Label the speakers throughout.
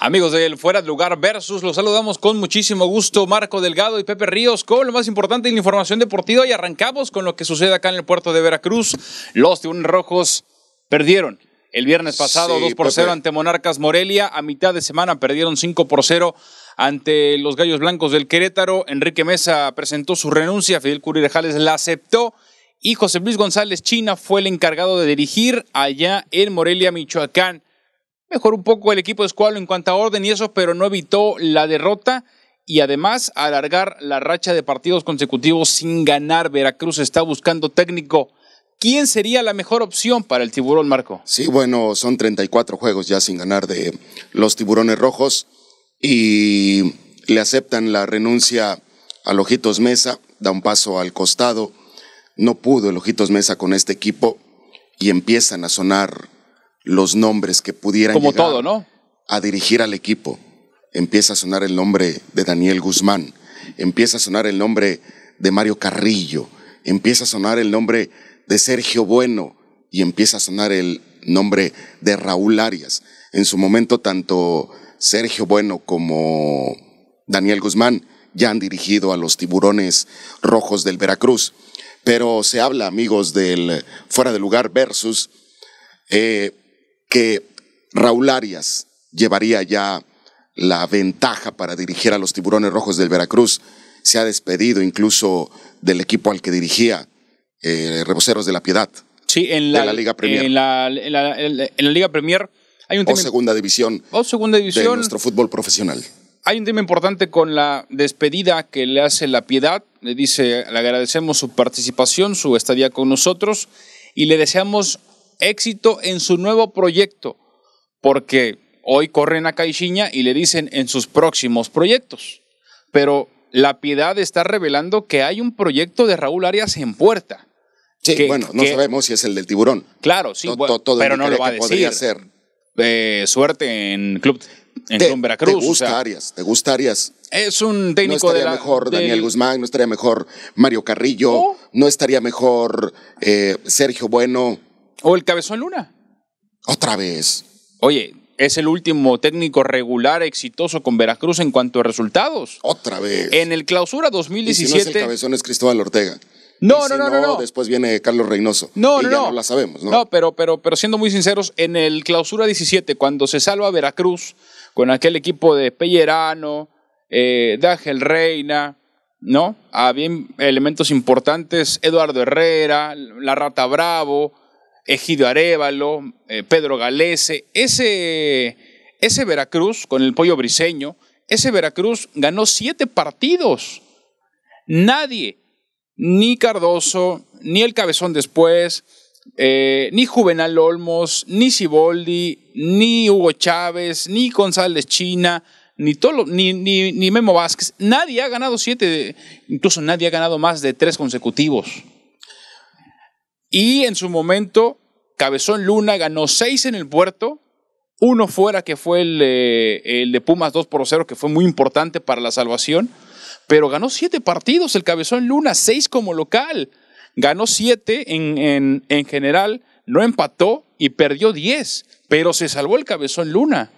Speaker 1: Amigos del Fuera de Lugar Versus, los saludamos con muchísimo gusto, Marco Delgado y Pepe Ríos, con lo más importante en la información deportiva y arrancamos con lo que sucede acá en el puerto de Veracruz. Los Tiburones Rojos perdieron el viernes pasado 2 por 0 ante Monarcas Morelia, a mitad de semana perdieron 5 por 0 ante los Gallos Blancos del Querétaro. Enrique Mesa presentó su renuncia, Fidel Curirejales la aceptó y José Luis González China fue el encargado de dirigir allá en Morelia, Michoacán. Mejor un poco el equipo de Squalo en cuanto a orden y eso, pero no evitó la derrota y además alargar la racha de partidos consecutivos sin ganar. Veracruz está buscando técnico. ¿Quién sería la mejor opción para el tiburón, Marco?
Speaker 2: Sí, bueno, son 34 juegos ya sin ganar de los tiburones rojos y le aceptan la renuncia al Ojitos Mesa, da un paso al costado. No pudo el Ojitos Mesa con este equipo y empiezan a sonar los nombres que pudieran Como todo, ¿no? a dirigir al equipo. Empieza a sonar el nombre de Daniel Guzmán, empieza a sonar el nombre de Mario Carrillo, empieza a sonar el nombre de Sergio Bueno y empieza a sonar el nombre de Raúl Arias. En su momento, tanto Sergio Bueno como Daniel Guzmán ya han dirigido a los tiburones rojos del Veracruz. Pero se habla, amigos, del fuera de lugar versus... Eh, que Raúl Arias llevaría ya la ventaja para dirigir a los tiburones rojos del Veracruz. Se ha despedido incluso del equipo al que dirigía eh, Reboceros de la Piedad.
Speaker 1: Sí, en la, Liga Premier. En la, Liga Premier hay un tema. O
Speaker 2: segunda división. O segunda división. De nuestro fútbol profesional.
Speaker 1: Hay un tema importante con la despedida que le hace la Piedad. Le dice, le agradecemos su participación, su estadía con nosotros y le deseamos éxito en su nuevo proyecto, porque hoy corren a Caixinha y le dicen en sus próximos proyectos. Pero la piedad está revelando que hay un proyecto de Raúl Arias en puerta.
Speaker 2: Sí, bueno, no sabemos si es el del tiburón. Claro, sí, no, pero no lo va a decir. suerte en Club, en Veracruz. Te gusta Arias, te gusta Arias. Es un técnico de No estaría mejor Daniel Guzmán, no estaría mejor Mario Carrillo, no, estaría mejor eh, Sergio Bueno.
Speaker 1: O el Cabezón Luna.
Speaker 2: Otra vez.
Speaker 1: Oye, es el último técnico regular exitoso con Veracruz en cuanto a resultados. Otra vez. En el clausura 2017. ¿Y si el
Speaker 2: Cabezón es Cristóbal Ortega. No, no, no, Después viene Carlos Reynoso. No, y no, ya no, la sabemos, ¿no? No,
Speaker 1: pero, pero, siendo muy sinceros, en el clausura 17, cuando se salva Veracruz con aquel equipo de Pellerano, eh, Dágel Reina, ¿no? Había elementos importantes, Eduardo Herrera, La Rata Bravo, Egidio Arevalo, eh, Pedro Galese, ese, ese Veracruz con el pollo briseño, ese Veracruz ganó siete partidos. Nadie, ni Cardoso, ni el Cabezón después, eh, ni Juvenal Olmos, ni Ciboldi, ni Hugo Chávez, ni González China, ni, ni, ni, ni Memo Vázquez, nadie ha ganado siete, incluso nadie ha ganado más de tres consecutivos. Y en su momento, Cabezón Luna ganó seis en el puerto, uno fuera que fue el, eh, el de Pumas 2 por 0, que fue muy importante para la salvación, pero ganó siete partidos el Cabezón Luna, seis como local, ganó siete en, en, en general, no empató y perdió diez pero se salvó el Cabezón Luna.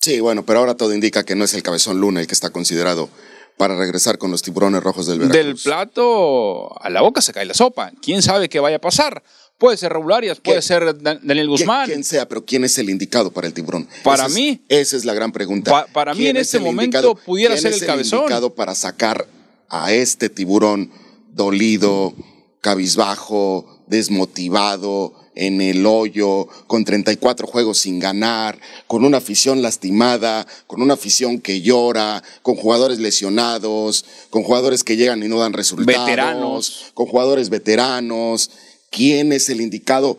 Speaker 2: Sí, bueno, pero ahora todo indica que no es el Cabezón Luna el que está considerado para regresar con los tiburones rojos del Veracruz.
Speaker 1: Del plato a la boca se cae la sopa. ¿Quién sabe qué vaya a
Speaker 2: pasar? Puede ser Regularias, puede ser Daniel Guzmán. Quien sea, pero ¿quién es el indicado para el tiburón? Para mí. esa es la gran pregunta. para mí en este momento pudiera ¿quién ser es el, indicado para sacar a este tiburón dolido, cabizbajo, desmotivado, en el hoyo, con 34 juegos sin ganar, con una afición lastimada, con una afición que llora, con jugadores lesionados, con jugadores que llegan y no dan resultados, veteranos. con jugadores veteranos. ¿Quién es el indicado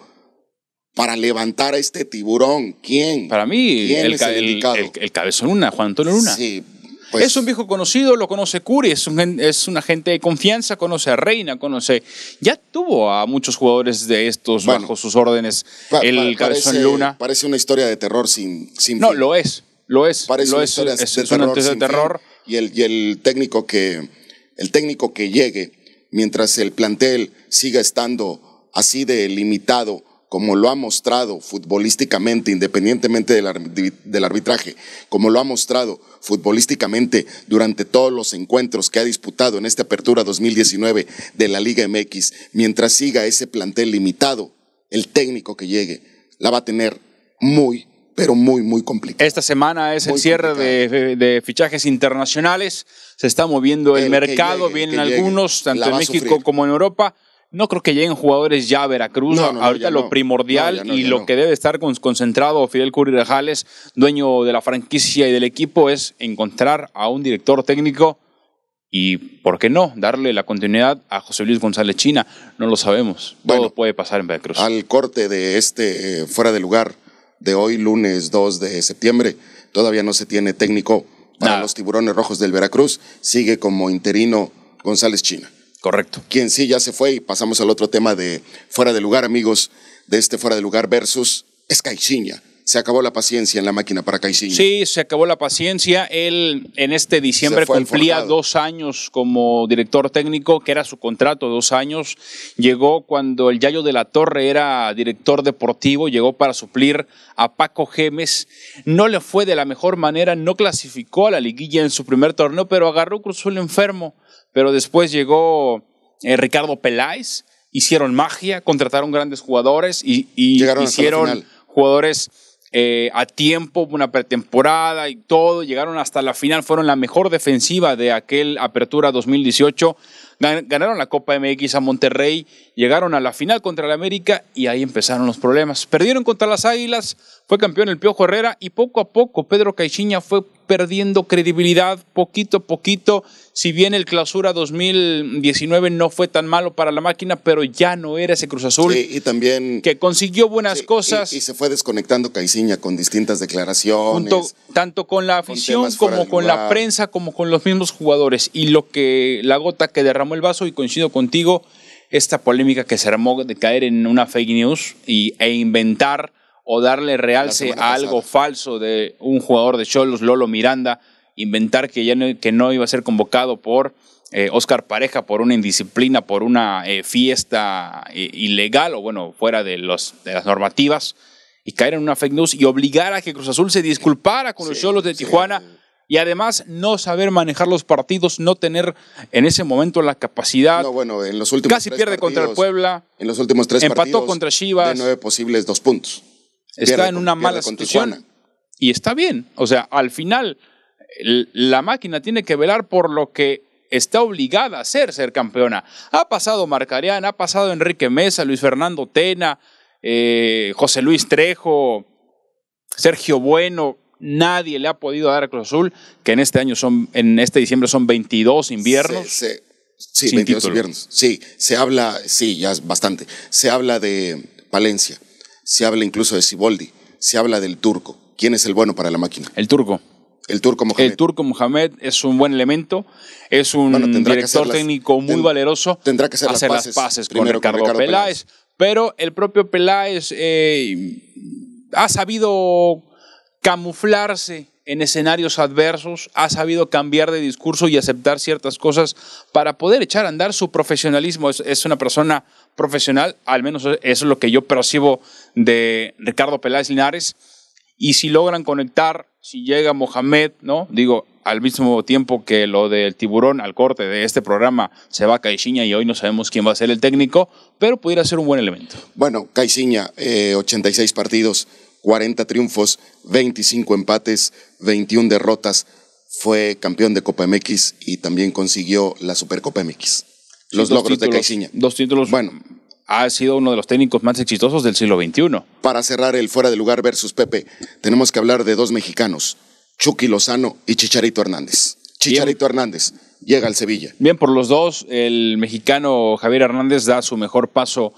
Speaker 2: para levantar a este tiburón? ¿Quién? Para mí, el, es el,
Speaker 1: cabezón Juan Antonio Luna. Sí,
Speaker 2: pues es un viejo conocido, lo conoce
Speaker 1: Curry, es un, es agente de confianza, conoce a Reina, conoce. Ya tuvo a muchos
Speaker 2: jugadores de estos bajo sus órdenes el Cabezón Luna. Parece una historia de terror sin, sin No, lo es, lo es. Parece una historia de, terror, Y el, y el técnico que el técnico que llegue, mientras el plantel siga estando así de limitado como lo ha mostrado futbolísticamente, independientemente del, arbitraje, como lo ha mostrado futbolísticamente durante todos los encuentros que ha disputado en esta apertura 2019 de la Liga MX, mientras siga ese plantel limitado, el técnico que llegue la va a tener muy, pero muy, muy complicada.
Speaker 1: Esta semana es el cierre de, fichajes internacionales, se está moviendo el, mercado, vienen algunos, tanto en México como en Europa. No creo que lleguen jugadores ya a Veracruz. Ahorita lo primordial y lo que debe estar concentrado Fidel Jales, dueño de la franquicia y del equipo, es encontrar a un director técnico y, ¿por qué no?, darle la continuidad a José Luis González China. No lo sabemos. Todo puede pasar en Veracruz. Al
Speaker 2: corte de este eh, fuera de lugar de hoy, lunes 2 de septiembre, todavía no se tiene técnico para los tiburones rojos del Veracruz. Sigue como interino González China. Correcto. Quien sí ya se fue y pasamos al otro tema de fuera de lugar, amigos, de este fuera de lugar versus es Caixinha. Se acabó la paciencia en la máquina para Caixinha.
Speaker 1: Sí, se acabó la paciencia. Él en este diciembre cumplía dos años como director técnico, que era su contrato, dos años. Llegó cuando el Yayo de la Torre era director deportivo, llegó para suplir a Paco Gemes. No le fue de la mejor manera, no clasificó a la liguilla en su primer torneo, pero agarró el enfermo pero después llegó eh, Ricardo Peláez, hicieron magia, contrataron grandes jugadores y, hicieron jugadores eh, a tiempo, una pretemporada y todo, llegaron hasta la final, fueron la mejor defensiva de aquel Apertura 2018, ganaron la Copa MX a Monterrey, llegaron a la final contra el América y ahí empezaron los problemas. Perdieron contra las Águilas, fue campeón el Piojo Herrera y poco a poco Pedro Caixinha fue perdiendo credibilidad poquito a poquito. Si bien el clausura 2019 no fue tan malo para la máquina, pero ya no era ese Cruz Azul. y también. Que consiguió buenas cosas. Y,
Speaker 2: se fue desconectando Caixinha con distintas declaraciones. tanto con la afición como con la prensa, como con los mismos jugadores. Y
Speaker 1: lo que la gota que derramó el vaso, y coincido contigo, esta polémica que se armó de caer en una fake news y, e inventar o darle realce a algo falso de un jugador de Cholos, Lolo Miranda, inventar que ya no, iba a ser convocado por eh, Oscar Pareja por una indisciplina, por una eh, fiesta eh, ilegal o bueno, fuera de, los, de las normativas y caer en una fake news y obligar a que Cruz Azul se disculpara con los Cholos de Tijuana. y además no saber manejar los partidos, no tener en ese momento la capacidad. No, bueno, en los últimos casi pierde contra el Puebla. En los últimos tres empató contra
Speaker 2: Chivas. De nueve posibles dos puntos está en una mala situación.
Speaker 1: Y está bien. O sea, al final, la máquina tiene que velar por lo que está obligada a ser ser campeona. Ha pasado Marcarián, ha pasado Enrique Mesa, Luis Fernando Tena, eh, José Luis Trejo, Sergio Bueno. Nadie le ha podido dar a Cruz Azul, que en este año son, en este diciembre son 22
Speaker 2: inviernos. Sí,
Speaker 1: sí, 22 inviernos.
Speaker 2: Sí, se habla, sí, ya es bastante. Se habla de Valencia se habla incluso de Siboldi, se habla del turco. ¿Quién es el bueno para la máquina? El turco. El turco Mohamed. El turco Mohamed es un buen elemento, es
Speaker 1: un director técnico muy valeroso. Tendrá que hacer, las, pases, con, Peláez, Pero el propio Peláez eh, ha sabido camuflarse en escenarios adversos, ha sabido cambiar de discurso y aceptar ciertas cosas para poder echar a andar su profesionalismo. Es, una persona profesional, al menos eso es lo que yo percibo de Ricardo Peláez Linares. Y si logran conectar, si llega Mohamed, ¿no? Digo, al mismo tiempo que lo del tiburón al
Speaker 2: corte de este programa se va Caixinha y hoy no sabemos quién va a ser el técnico, pero pudiera ser un buen elemento. Bueno, Caixinha, 86 eh, partidos 40 triunfos, 25 empates, 21 derrotas. Fue campeón de Copa MX y también consiguió la Supercopa MX. Los logros de Caixinha. Dos títulos. Bueno, ha sido uno de los técnicos más exitosos del siglo XXI. Para cerrar el fuera de lugar versus Pepe, tenemos que hablar de dos mexicanos, Chucky Lozano y Chicharito Hernández. Chicharito Hernández llega al Sevilla.
Speaker 1: Bien, por los dos, el mexicano Javier Hernández da su mejor paso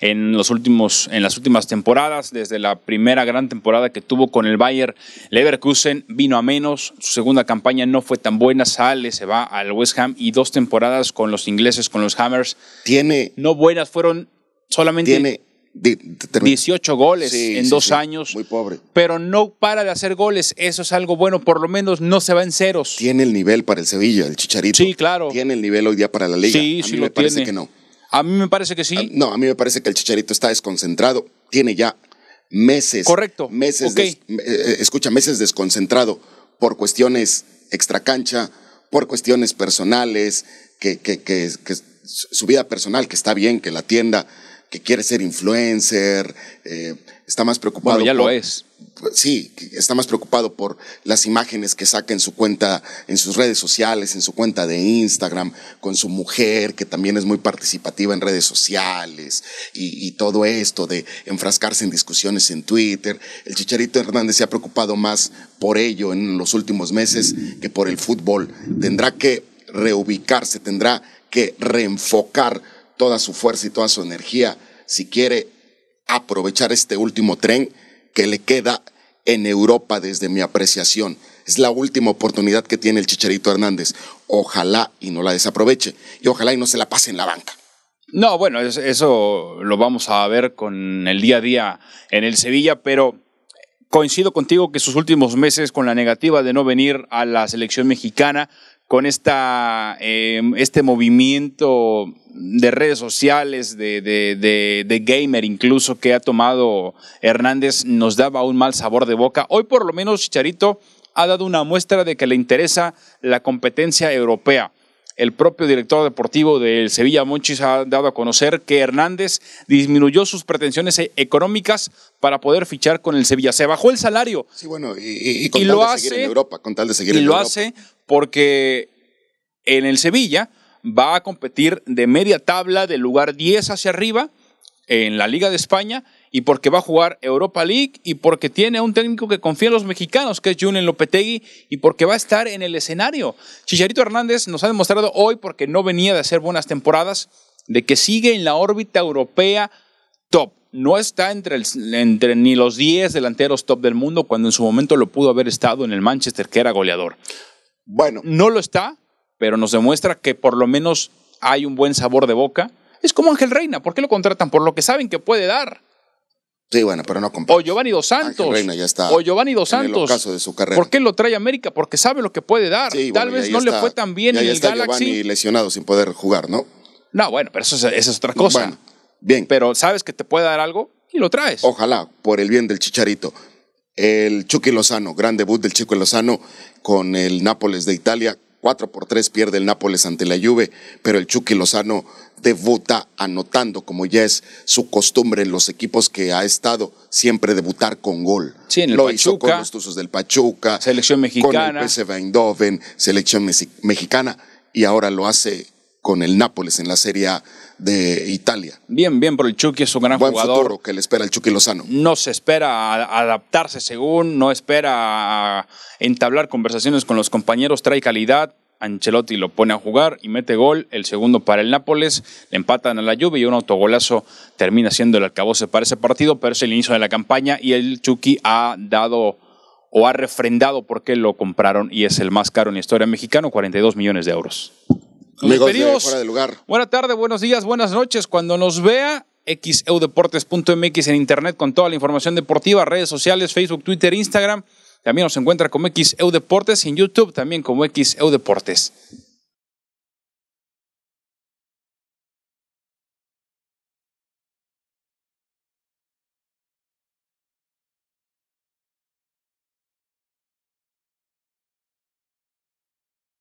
Speaker 1: en, los últimos, en las últimas temporadas. Desde la primera gran temporada que tuvo con el Bayern, Leverkusen, vino a menos. Su segunda campaña no fue tan buena. Sale, se va al West Ham y dos temporadas con los ingleses, con los Hammers. Tiene. No buenas, fueron solamente. Tiene. 18 goles en dos
Speaker 2: años. Muy pobre.
Speaker 1: Pero no para de hacer goles. Eso es algo bueno. Por lo menos no se va en ceros. Tiene el nivel para el Sevilla, el Chicharito. Sí, claro.
Speaker 2: Tiene el nivel hoy día para la Liga. Sí, sí parece que no. A mí me parece que sí. Ah, no, a mí me parece que el Chicharito está desconcentrado. Tiene ya meses. Correcto. Meses. Eh, eh, escucha, meses desconcentrado por cuestiones extracancha, por cuestiones personales, que, que, que, que, su vida personal, que está bien, que la tienda, que quiere ser influencer, eh, está más preocupado. Bueno, ya lo es. Pues, sí, está más preocupado por las imágenes que saca en su cuenta, en sus redes sociales, en su cuenta de Instagram, con su mujer, que también es muy participativa en redes sociales, y, todo esto de enfrascarse en discusiones en Twitter. El Chicharito Hernández se ha preocupado más por ello en los últimos meses que por el fútbol. Tendrá que reubicarse, tendrá que reenfocar toda su fuerza y toda su energía si quiere aprovechar este último tren que le queda en Europa desde mi apreciación. Es la última oportunidad que tiene el Chicharito Hernández. Ojalá y no la desaproveche y ojalá y no se la pase en la banca.
Speaker 1: No, bueno, eso lo vamos a ver con el día a día en el Sevilla, pero coincido contigo que sus últimos meses con la negativa de no venir a la selección mexicana con esta, em, este movimiento de redes sociales, de, de, de, de, gamer incluso que ha tomado Hernández, nos daba un mal sabor de boca. Hoy por lo menos Chicharito ha dado una muestra de que le interesa la competencia europea el propio director deportivo del Sevilla Monchis ha dado a conocer que Hernández disminuyó sus pretensiones e- económicas para poder fichar con el Sevilla. Se bajó el salario.
Speaker 2: Sí, bueno, y, con tal lo de seguir en Europa, con tal de seguir y lo hace
Speaker 1: porque en el Sevilla va a competir de media tabla, del lugar 10 hacia arriba, en la Liga de España y porque va a jugar Europa League y porque tiene un técnico que confía en los mexicanos, que es Julen Lopetegui, y porque va a estar en el escenario. Chicharito Hernández nos ha demostrado hoy, porque no venía de hacer buenas temporadas, de que sigue en la órbita europea top. No está entre, entre ni los 10 delanteros top del mundo cuando en su momento lo pudo haber estado en el Manchester, que era goleador. Bueno. No lo está, pero nos demuestra que por lo menos hay un buen sabor de boca. Es como Ángel Reina, ¿por qué lo contratan? Por lo que saben que puede dar. Sí, bueno, pero no compete. O Giovanni Dos Santos. O Giovanni Dos Santos. En el de su carrera. ¿Por qué lo trae América? Porque sabe lo que puede dar. Tal vez no le fue tan bien en el está Galaxy. Giovanni
Speaker 2: lesionado sin poder jugar, ¿no? No, bueno, pero eso es, otra cosa. bien. Pero sabes que te puede dar algo y lo traes. Ojalá, por el bien del Chicharito. El Chucky Lozano, gran debut del Chico Lozano con el Nápoles de Italia, 4 por 3 pierde el Nápoles ante la Juve, pero el Chucky Lozano debuta anotando, como ya es su costumbre en los equipos que ha estado siempre debutar con gol. Lo hizo con los Tuzos del Pachuca, selección mexicana, con el PSV Eindhoven, selección mexicana y ahora lo hace con el Nápoles en la Serie A de Italia. Bien, bien pero el Chucky, es un gran Buen jugador. que le espera el Chucky Lozano.
Speaker 1: No se espera adaptarse según, no espera entablar conversaciones con los compañeros, trae calidad. Ancelotti lo pone a jugar y mete gol, el segundo para el Nápoles, le empatan a la lluvia y un autogolazo termina siendo el alcabose para ese partido, pero es el inicio de la campaña y el Chucky ha dado o ha refrendado por qué lo compraron y es el más caro en la historia mexicana, 42 millones de euros.
Speaker 2: Buenas fuera de
Speaker 1: lugar. Buenas tardes, buenos días, buenas noches. Cuando nos vea, xeudeportes.mx en internet con toda la información deportiva, redes sociales, Facebook, Twitter, Instagram. También nos encuentra como xeudeportes en YouTube también como xeudeportes.